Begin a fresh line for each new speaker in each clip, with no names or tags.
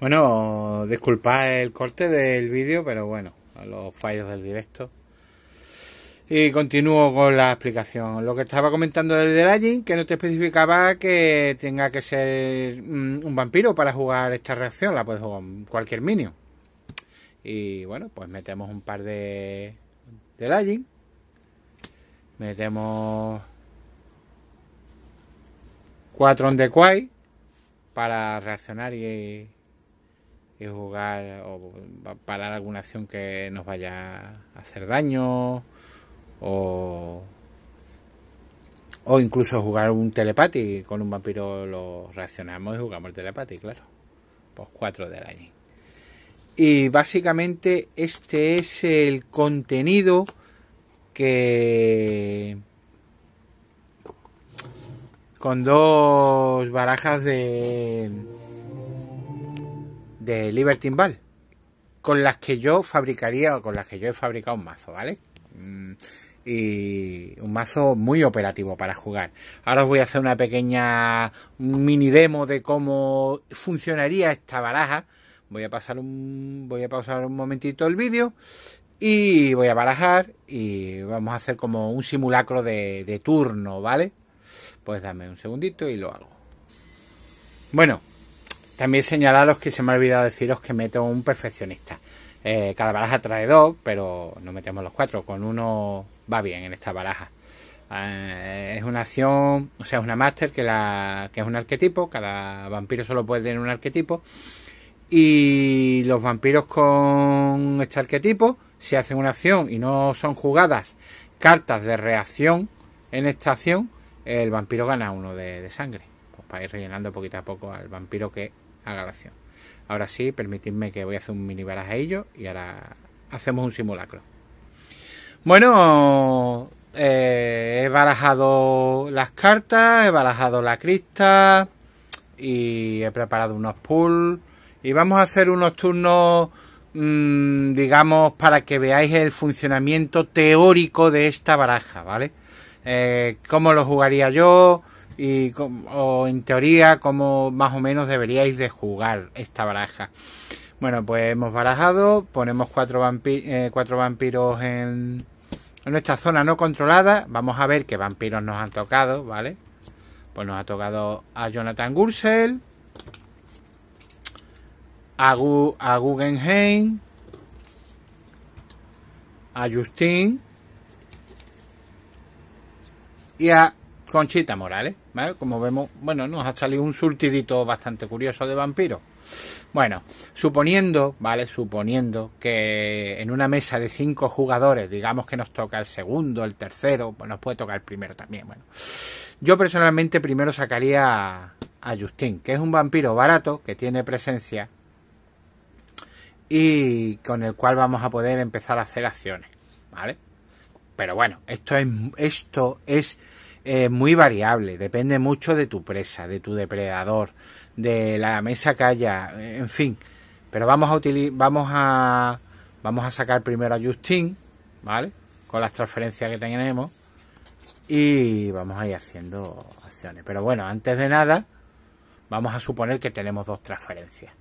Bueno, disculpad el corte del vídeo, pero bueno, los fallos del directo. Y continúo con la explicación. Lo que estaba comentando del Delagin, que no te especificaba que tenga que ser mm, un vampiro para jugar esta reacción, la puedes jugar cualquier minion. Y bueno, pues metemos un par de Delagin. Metemos Cuatro on para reaccionar y y jugar o parar alguna acción que nos vaya a hacer daño o incluso jugar un telepati con un vampiro lo reaccionamos y jugamos el telepati claro pues cuatro de daño y básicamente este es el contenido que con dos barajas de de Liberty Ball, con las que yo fabricaría o con las que yo he fabricado un mazo, ¿vale? Mm, y un mazo muy operativo para jugar. Ahora os voy a hacer una pequeña mini demo de cómo funcionaría esta baraja. Voy a pasar un, voy a pausar un momentito el vídeo y voy a barajar y vamos a hacer como un simulacro de, de turno, ¿vale? Pues dame un segundito y lo hago. Bueno, también señalaros que se me ha olvidado deciros que meto un perfeccionista. Eh, cada baraja trae dos, pero no metemos los cuatro. Con uno va bien en esta baraja. Eh, es una acción, o sea, es una máster que, la, que es un arquetipo. Cada vampiro solo puede tener un arquetipo. Y los vampiros con este arquetipo, si hacen una acción y no son jugadas cartas de reacción en esta acción, el vampiro gana uno de, sangre. Pues para ir rellenando poquito a poco al vampiro que a Galación. Ahora sí, permitidme que voy a hacer un mini a ello y ahora hacemos un simulacro. Bueno, eh, he barajado las cartas, he barajado la crista y he preparado unos pulls. Y vamos a hacer unos turnos, mm, digamos, para que veáis el funcionamiento teórico de esta baraja, ¿vale? Eh, ¿Cómo lo jugaría yo? y o en teoría cómo más o menos deberíais de jugar esta baraja. Bueno, pues hemos barajado, ponemos cuatro, eh, vampiros en, nuestra zona no controlada. Vamos a ver qué vampiros nos han tocado, ¿vale? Pues nos ha tocado a Jonathan Gursel, a, a Guggenheim, a Justin y a Conchita Morales, ¿vale? Como vemos, bueno, nos ha salido un surtidito bastante curioso de vampiros. Bueno, suponiendo, ¿vale? Suponiendo que en una mesa de cinco jugadores, digamos que nos toca el segundo, el tercero, pues nos puede tocar el primero también, bueno. Yo personalmente primero sacaría a Justin, que es un vampiro barato, que tiene presencia y con el cual vamos a poder empezar a hacer acciones, ¿vale? Pero bueno, esto es, esto es es muy variable, depende mucho de tu presa, de tu depredador, de la mesa que haya, en fin. Pero vamos a, vamos a, vamos a sacar primero a Justin, ¿vale? Con las transferencias que tenemos. Y vamos a ir haciendo acciones. Pero bueno, antes de nada, vamos a suponer que tenemos dos transferencias.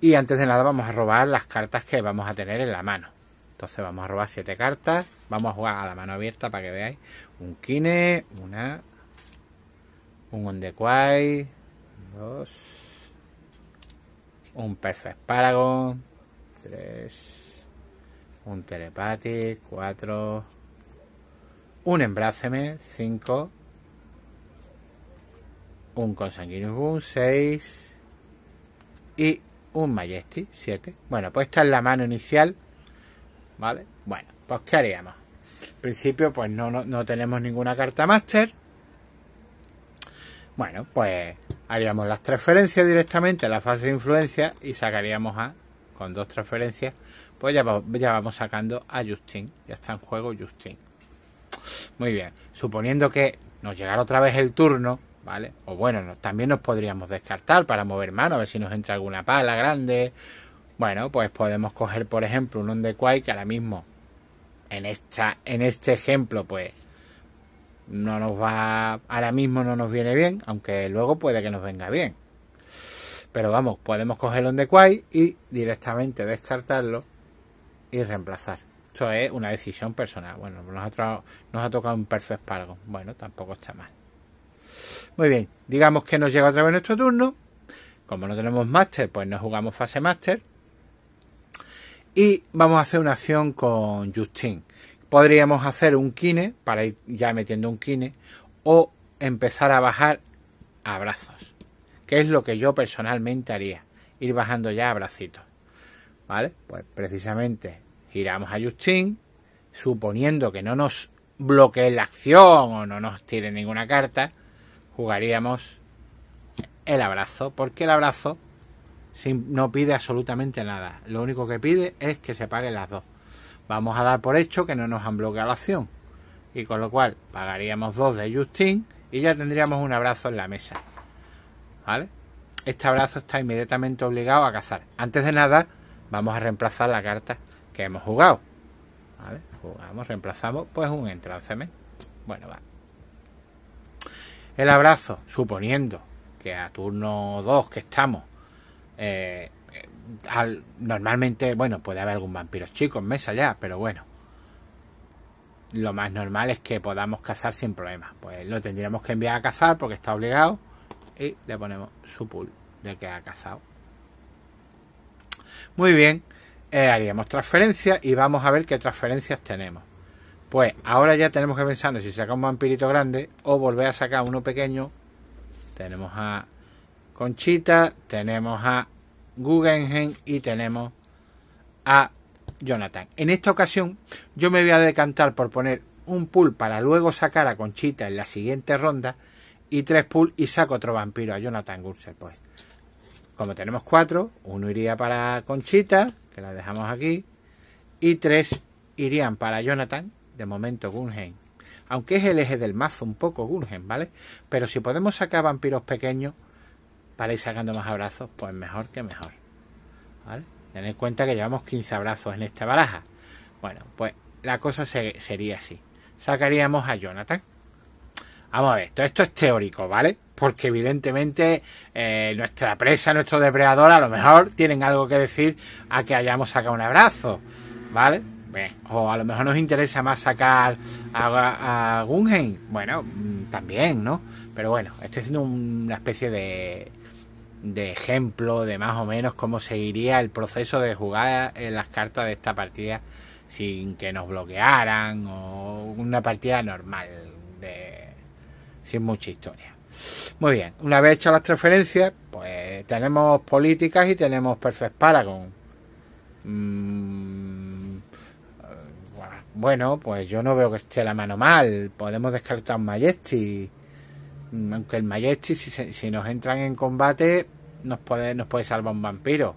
Y antes de nada vamos a robar las cartas que vamos a tener en la mano. Entonces vamos a robar siete cartas. Vamos a jugar a la mano abierta para que veáis. Un Kine, una. Un Ondequai. Dos. Un Perfect Paragon. Tres. Un Telepathy Cuatro. Un Embráceme. Cinco. Un Consanguinus Boom. Seis. Y un Majesty. Siete. Bueno, pues esta es la mano inicial. ¿Vale? Bueno, pues ¿qué haríamos? En principio, pues no, tenemos ninguna carta máster. Bueno, pues haríamos las transferencias directamente a la fase de influencia y sacaríamos a, con dos transferencias, pues ya, ya vamos sacando a Justin. Ya está en juego Justin. Muy bien, suponiendo que nos llegara otra vez el turno, ¿vale? O bueno, también nos podríamos descartar para mover mano, a ver si nos entra alguna pala grande. Bueno, pues podemos coger, por ejemplo, un Ondequai que ahora mismo en, esta, en este ejemplo, pues no nos va, ahora mismo no nos viene bien, aunque luego puede que nos venga bien. Pero vamos, podemos coger on the y directamente descartarlo y reemplazar. Esto es una decisión personal. Bueno, nos ha tocado un perfecto pargo. Bueno, tampoco está mal. Muy bien, digamos que nos llega otra vez nuestro turno. Como no tenemos máster, pues no jugamos fase máster y vamos a hacer una acción con Justin. Podríamos hacer un kine para ir ya metiendo un kine o empezar a bajar a brazos, que es lo que yo personalmente haría, ir bajando ya a bracitos. ¿Vale? Pues precisamente giramos a Justin, suponiendo que no nos bloquee la acción o no nos tire ninguna carta, jugaríamos el abrazo, porque el abrazo no pide absolutamente nada. Lo único que pide es que se paguen las dos. Vamos a dar por hecho que no nos han bloqueado la acción. Y con lo cual pagaríamos dos de Justin y ya tendríamos un abrazo en la mesa. ¿Vale? Este abrazo está inmediatamente obligado a cazar. Antes de nada, vamos a reemplazar la carta que hemos jugado. ¿Vale? Jugamos, reemplazamos, pues un entranceme. Bueno, va. El abrazo, suponiendo que a turno 2 que estamos eh, eh, normalmente, bueno, puede haber algún vampiro chico en mesa ya, pero bueno. Lo más normal es que podamos cazar sin problemas. Pues lo tendríamos que enviar a cazar porque está obligado. Y le ponemos su pool del que ha cazado. Muy bien. Eh, haríamos transferencia y vamos a ver qué transferencias tenemos. Pues ahora ya tenemos que pensar si saca un vampirito grande o volver a sacar uno pequeño. Tenemos a Conchita, tenemos a Guggenheim y tenemos a Jonathan. En esta ocasión yo me voy a decantar por poner un pool para luego sacar a Conchita en la siguiente ronda y tres pool y saco otro vampiro a Jonathan Gurser. Pues como tenemos cuatro, uno iría para Conchita, que la dejamos aquí, y tres irían para Jonathan, de momento Guggenheim. Aunque es el eje del mazo un poco Guggenheim, ¿vale? Pero si podemos sacar vampiros pequeños, para ir sacando más abrazos, pues mejor que mejor. ¿Vale? Ten en cuenta que llevamos 15 abrazos en esta baraja. Bueno, pues la cosa sería así. Sacaríamos a Jonathan. Vamos a ver, todo esto es teórico, ¿vale? Porque evidentemente eh, nuestra presa, nuestro depredador, a lo mejor tienen algo que decir a que hayamos sacado un abrazo, ¿vale? O a lo mejor nos interesa más sacar a, a Gunheim. Bueno, mm, también, ¿no? Pero bueno, estoy haciendo una especie de, de ejemplo de más o menos cómo seguiría el proceso de jugar en eh, las cartas de esta partida sin que nos bloquearan o una partida normal de sin mucha historia. Muy bien, una vez hechas las transferencias, pues tenemos políticas y tenemos Perfect Paragon. Mm, eh, bueno, pues yo no veo que esté la mano mal. Podemos descartar un Y aunque el Majestic, si, si nos entran en combate, nos puede, nos puede salvar un vampiro.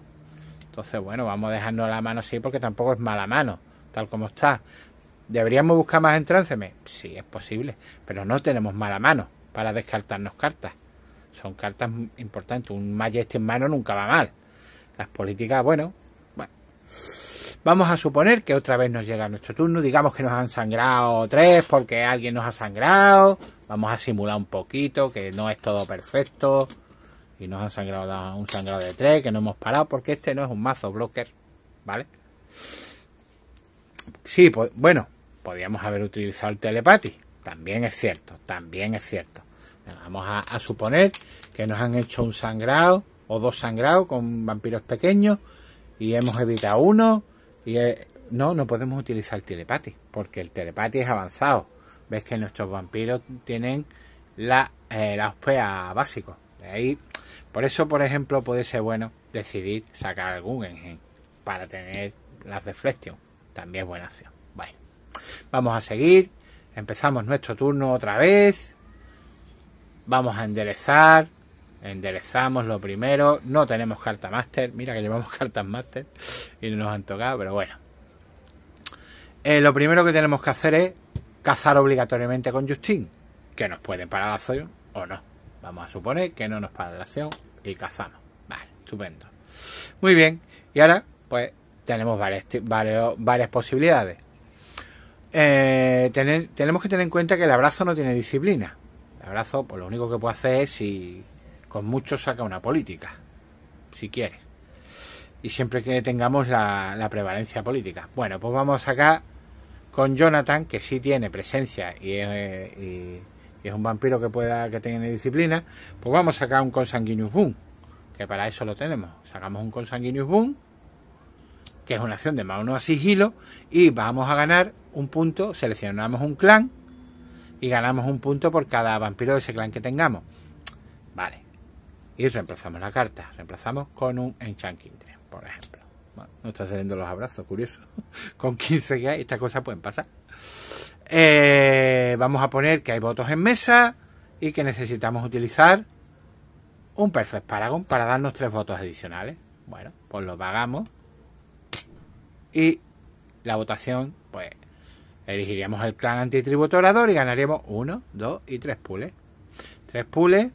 Entonces, bueno, vamos dejarnos la mano así porque tampoco es mala mano, tal como está. ¿Deberíamos buscar más entránceme? Sí, es posible, pero no tenemos mala mano para descartarnos cartas. Son cartas importantes, un Majestic en mano nunca va mal. Las políticas, bueno, bueno. Vamos a suponer que otra vez nos llega nuestro turno, digamos que nos han sangrado tres porque alguien nos ha sangrado, vamos a simular un poquito, que no es todo perfecto, y nos han sangrado un sangrado de tres, que no hemos parado, porque este no es un mazo blocker, ¿vale? Sí, pues, bueno, podríamos haber utilizado el telepati. también es cierto, también es cierto. Vamos a, a suponer que nos han hecho un sangrado o dos sangrados con vampiros pequeños y hemos evitado uno y eh, no, no podemos utilizar el telepati, porque el telepati es avanzado. Ves que nuestros vampiros tienen la, eh, la ospea básico. De ahí, por eso, por ejemplo, puede ser bueno decidir sacar algún engen para tener las deflexión. También es buena acción. Bueno, vamos a seguir. Empezamos nuestro turno otra vez. Vamos a enderezar enderezamos lo primero. No tenemos carta máster. Mira que llevamos cartas máster y no nos han tocado, pero bueno. Eh, lo primero que tenemos que hacer es cazar obligatoriamente con Justin. Que nos puede parar la acción o no. Vamos a suponer que no nos para la acción y cazamos. Vale, estupendo. Muy bien. Y ahora, pues, tenemos varias, varias posibilidades. Eh, tenemos que tener en cuenta que el abrazo no tiene disciplina. El abrazo, pues lo único que puede hacer es si con mucho saca una política, si quieres. Y siempre que tengamos la, prevalencia política. Bueno, pues vamos acá con Jonathan, que sí tiene presencia y, es un vampiro que pueda que tenga disciplina. Pues vamos a sacar un consanguinius boom, que para eso lo tenemos. Sacamos un consanguinius boom que es una acción de más a sigilo, y vamos a ganar un punto, seleccionamos un clan y ganamos un punto por cada vampiro de ese clan que tengamos. Vale, y reemplazamos la carta. Reemplazamos con un enchanting 3, por ejemplo. Bueno, no está saliendo los abrazos, curioso. con 15 que hay, estas cosas pueden pasar. Eh, vamos a poner que hay votos en mesa y que necesitamos utilizar un Perfect Paragon para darnos tres votos adicionales. Bueno, pues lo pagamos. Y la votación, pues, elegiríamos el clan antitributorador y ganaríamos 1, 2 y tres pules. Tres pules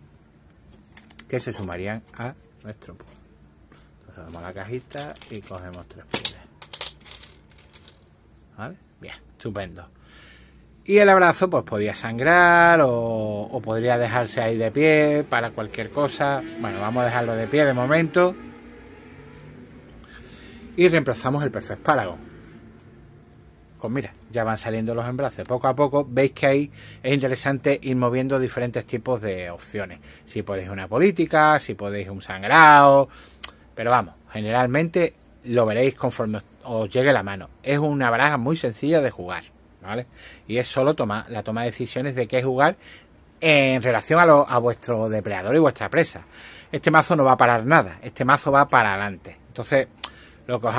que se sumarían a nuestro pool. Entonces damos la cajita y cogemos tres pieles. ¿Vale? Bien, estupendo. Y el abrazo pues podía sangrar o, podría dejarse ahí de pie para cualquier cosa. Bueno, vamos a dejarlo de pie de momento. Y reemplazamos el perro espárrago. Pues mira, ya van saliendo los embraces. poco a poco veis que ahí es interesante ir moviendo diferentes tipos de opciones si podéis una política si podéis un sangrado pero vamos generalmente lo veréis conforme os llegue la mano es una baraja muy sencilla de jugar vale y es solo tomar la toma de decisiones de qué jugar en relación a, lo, a vuestro depredador y vuestra presa este mazo no va a parar nada este mazo va para adelante entonces lo que os